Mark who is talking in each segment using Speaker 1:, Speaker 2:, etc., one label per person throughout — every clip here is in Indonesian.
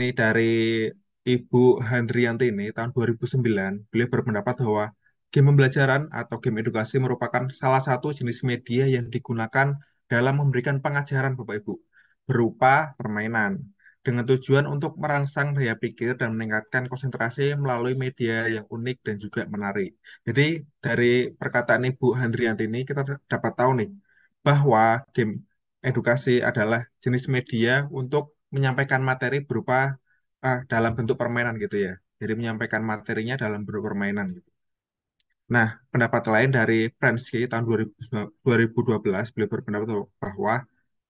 Speaker 1: Ini dari Ibu ini tahun 2009, beliau berpendapat bahwa game pembelajaran atau game edukasi merupakan salah satu jenis media yang digunakan dalam memberikan pengajaran Bapak Ibu berupa permainan dengan tujuan untuk merangsang daya pikir dan meningkatkan konsentrasi melalui media yang unik dan juga menarik. Jadi dari perkataan Ibu ini kita dapat tahu nih bahwa game edukasi adalah jenis media untuk menyampaikan materi berupa uh, dalam bentuk permainan gitu ya. Jadi menyampaikan materinya dalam bentuk permainan gitu. Nah, pendapat lain dari Prensky tahun 2012 beliau berpendapat bahwa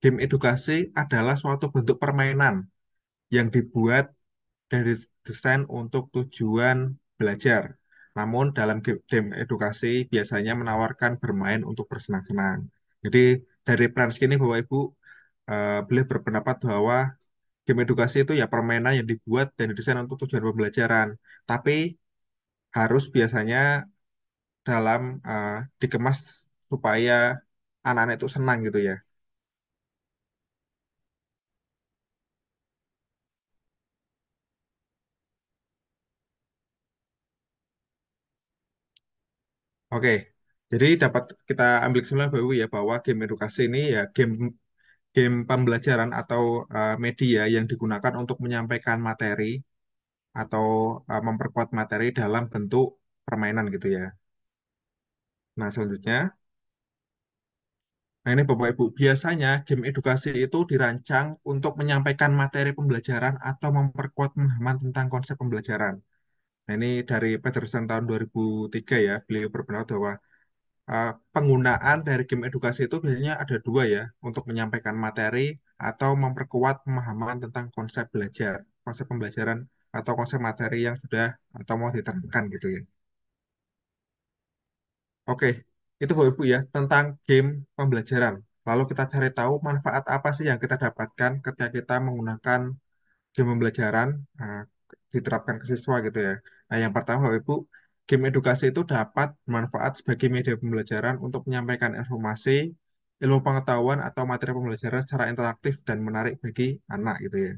Speaker 1: game edukasi adalah suatu bentuk permainan yang dibuat dari desain untuk tujuan belajar. Namun dalam game, edukasi biasanya menawarkan bermain untuk bersenang-senang. Jadi dari Prensky ini Bapak Ibu eh, beliau berpendapat bahwa game edukasi itu ya permainan yang dibuat dan didesain untuk tujuan pembelajaran tapi harus biasanya dalam uh, dikemas supaya anak-anak itu senang gitu ya Oke, jadi dapat kita ambil kesimpulan bahwa ya bahwa game edukasi ini ya game game pembelajaran atau uh, media yang digunakan untuk menyampaikan materi atau uh, memperkuat materi dalam bentuk permainan gitu ya. Nah, selanjutnya. Nah, ini Bapak Ibu, biasanya game edukasi itu dirancang untuk menyampaikan materi pembelajaran atau memperkuat pemahaman tentang konsep pembelajaran. Nah, ini dari Peterson tahun 2003 ya, beliau berpendapat bahwa uh, penggunaan dari game edukasi itu biasanya ada dua ya, untuk menyampaikan materi atau memperkuat pemahaman tentang konsep belajar, konsep pembelajaran atau konsep materi yang sudah atau mau diterangkan gitu ya. Oke, itu Bapak Ibu ya tentang game pembelajaran. Lalu kita cari tahu manfaat apa sih yang kita dapatkan ketika kita menggunakan game pembelajaran uh, diterapkan ke siswa gitu ya. Nah, yang pertama Bapak Ibu, game edukasi itu dapat bermanfaat sebagai media pembelajaran untuk menyampaikan informasi, ilmu pengetahuan, atau materi pembelajaran secara interaktif dan menarik bagi anak gitu ya.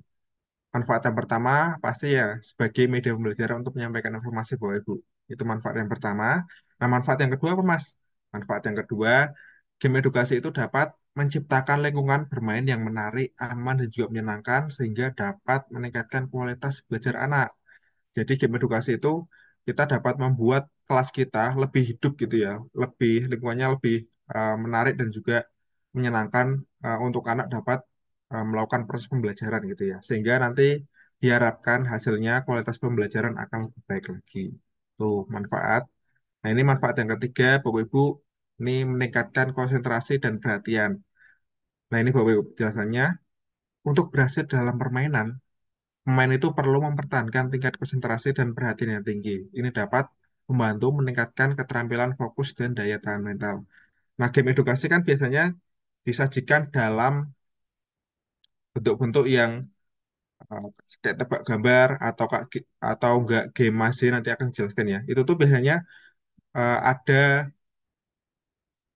Speaker 1: Manfaat yang pertama pasti ya sebagai media pembelajaran untuk menyampaikan informasi bahwa Ibu. Itu manfaat yang pertama. Nah, manfaat yang kedua apa Mas? Manfaat yang kedua, game edukasi itu dapat menciptakan lingkungan bermain yang menarik, aman, dan juga menyenangkan sehingga dapat meningkatkan kualitas belajar anak. Jadi game edukasi itu kita dapat membuat kelas kita lebih hidup gitu ya, lebih lingkungannya lebih uh, menarik dan juga menyenangkan uh, untuk anak dapat uh, melakukan proses pembelajaran gitu ya. Sehingga nanti diharapkan hasilnya kualitas pembelajaran akan lebih baik lagi. Tuh, manfaat. Nah, ini manfaat yang ketiga, Bapak Ibu, ini meningkatkan konsentrasi dan perhatian. Nah, ini Bapak Ibu jelasannya Untuk berhasil dalam permainan, Pemain itu perlu mempertahankan tingkat konsentrasi dan perhatian yang tinggi. Ini dapat membantu meningkatkan keterampilan fokus dan daya tahan mental. Nah, game edukasi kan biasanya disajikan dalam bentuk-bentuk yang uh, kayak tebak gambar atau atau enggak game masih nanti akan jelaskan ya. Itu tuh biasanya uh, ada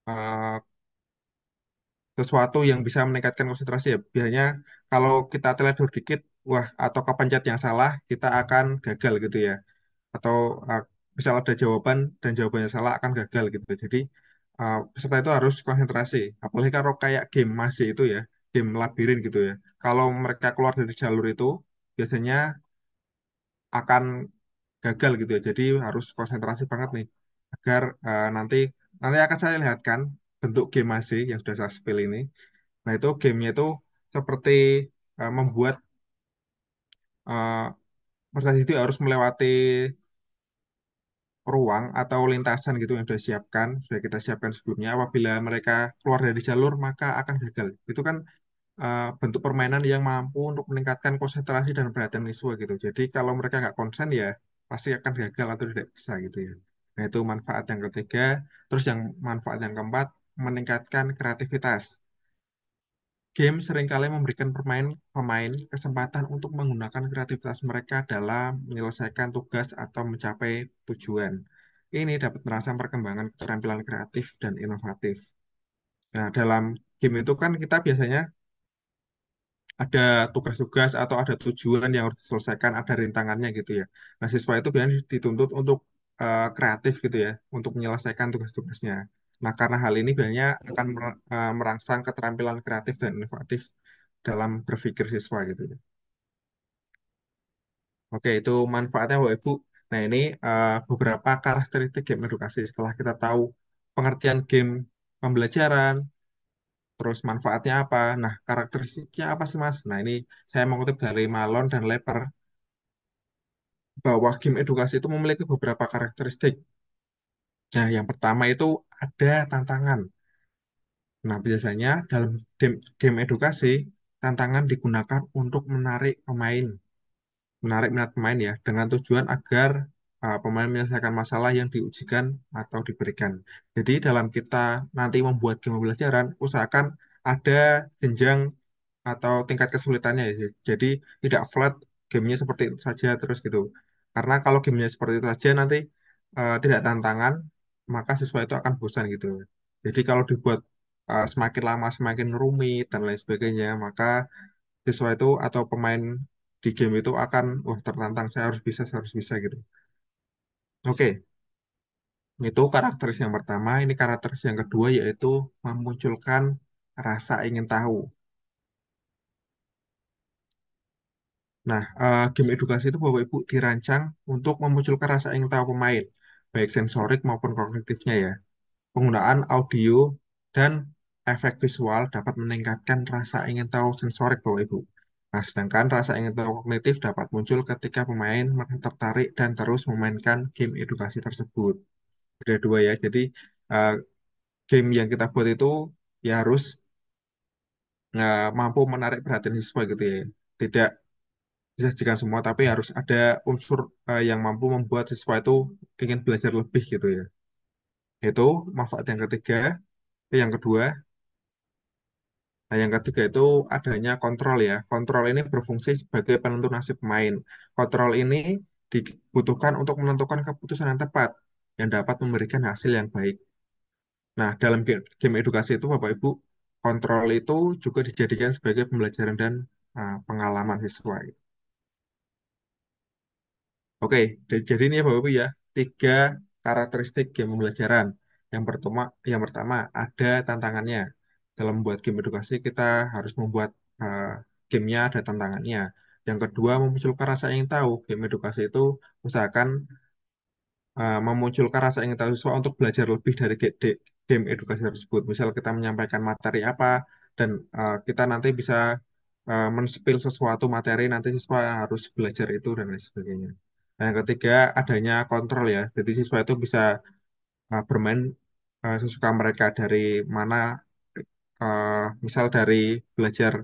Speaker 1: uh, sesuatu yang bisa meningkatkan konsentrasi ya. Biasanya kalau kita teledor dikit wah atau kepencet yang salah kita akan gagal gitu ya atau uh, misal ada jawaban dan jawabannya salah akan gagal gitu jadi uh, peserta itu harus konsentrasi apalagi kalau kayak game masih itu ya game labirin gitu ya kalau mereka keluar dari jalur itu biasanya akan gagal gitu ya jadi harus konsentrasi banget nih agar eh, nanti nanti akan saya lihatkan bentuk game masih yang sudah saya spill ini nah itu gamenya itu seperti membuat uh, itu harus melewati ruang atau lintasan gitu yang sudah siapkan, sudah kita siapkan sebelumnya. Apabila mereka keluar dari jalur, maka akan gagal. Itu kan uh, bentuk permainan yang mampu untuk meningkatkan konsentrasi dan perhatian siswa gitu. Jadi kalau mereka nggak konsen ya pasti akan gagal atau tidak bisa gitu ya. Nah itu manfaat yang ketiga. Terus yang manfaat yang keempat meningkatkan kreativitas game seringkali memberikan pemain pemain kesempatan untuk menggunakan kreativitas mereka dalam menyelesaikan tugas atau mencapai tujuan. Ini dapat merangsang perkembangan keterampilan kreatif dan inovatif. Nah, dalam game itu kan kita biasanya ada tugas-tugas atau ada tujuan yang harus diselesaikan, ada rintangannya gitu ya. Nah, siswa itu biasanya dituntut untuk uh, kreatif gitu ya, untuk menyelesaikan tugas-tugasnya. Nah, karena hal ini biasanya akan eh, merangsang keterampilan kreatif dan inovatif dalam berpikir siswa gitu ya. Oke, itu manfaatnya Bapak Ibu. Nah, ini uh, beberapa karakteristik game edukasi setelah kita tahu pengertian game pembelajaran, terus manfaatnya apa. Nah, karakteristiknya apa sih, Mas? Nah, ini saya mengutip dari Malon dan Leper bahwa game edukasi itu memiliki beberapa karakteristik Nah, yang pertama itu ada tantangan. Nah, biasanya dalam game, edukasi, tantangan digunakan untuk menarik pemain, menarik minat pemain ya, dengan tujuan agar uh, pemain menyelesaikan masalah yang diujikan atau diberikan. Jadi, dalam kita nanti membuat game pembelajaran, usahakan ada jenjang atau tingkat kesulitannya ya. Jadi, tidak flat gamenya seperti itu saja terus gitu. Karena kalau gamenya seperti itu saja nanti uh, tidak tantangan, maka siswa itu akan bosan gitu. Jadi kalau dibuat uh, semakin lama semakin rumit dan lain sebagainya, maka siswa itu atau pemain di game itu akan wah tertantang saya harus bisa saya harus bisa gitu. Oke. Itu karakteris yang pertama, ini karakteris yang kedua yaitu memunculkan rasa ingin tahu. Nah, uh, game edukasi itu Bapak Ibu dirancang untuk memunculkan rasa ingin tahu pemain baik sensorik maupun kognitifnya ya. Penggunaan audio dan efek visual dapat meningkatkan rasa ingin tahu sensorik Bapak Ibu. Nah, sedangkan rasa ingin tahu kognitif dapat muncul ketika pemain tertarik dan terus memainkan game edukasi tersebut. Ada dua ya, jadi uh, game yang kita buat itu ya harus uh, mampu menarik perhatian siswa gitu ya. Tidak disajikan semua tapi harus ada unsur uh, yang mampu membuat siswa itu ingin belajar lebih gitu ya itu manfaat yang ketiga eh, yang kedua nah, yang ketiga itu adanya kontrol ya kontrol ini berfungsi sebagai penentu nasib pemain kontrol ini dibutuhkan untuk menentukan keputusan yang tepat yang dapat memberikan hasil yang baik nah dalam game, game edukasi itu bapak ibu kontrol itu juga dijadikan sebagai pembelajaran dan uh, pengalaman siswa gitu. Oke, okay, jadi ini ya Bapak Ibu ya, tiga karakteristik game pembelajaran. Yang pertama, yang pertama ada tantangannya. Dalam membuat game edukasi kita harus membuat uh, gamenya ada tantangannya. Yang kedua, memunculkan rasa ingin tahu. Game edukasi itu usahakan uh, memunculkan rasa ingin tahu siswa untuk belajar lebih dari game edukasi tersebut. Misal kita menyampaikan materi apa, dan uh, kita nanti bisa uh, men sesuatu materi, nanti siswa harus belajar itu dan lain sebagainya. Nah, yang ketiga adanya kontrol ya. Jadi siswa itu bisa uh, bermain uh, sesuka mereka dari mana uh, misal dari belajar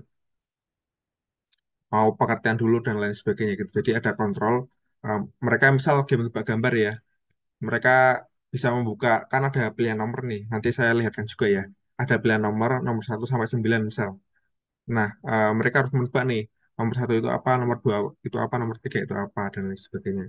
Speaker 1: mau pengertian dulu dan lain sebagainya gitu. Jadi ada kontrol uh, mereka misal game gambar ya. Mereka bisa membuka kan ada pilihan nomor nih. Nanti saya lihatkan juga ya. Ada pilihan nomor nomor 1 sampai 9 misal. Nah, uh, mereka harus menebak nih nomor satu itu apa nomor dua itu apa nomor tiga itu apa dan lain sebagainya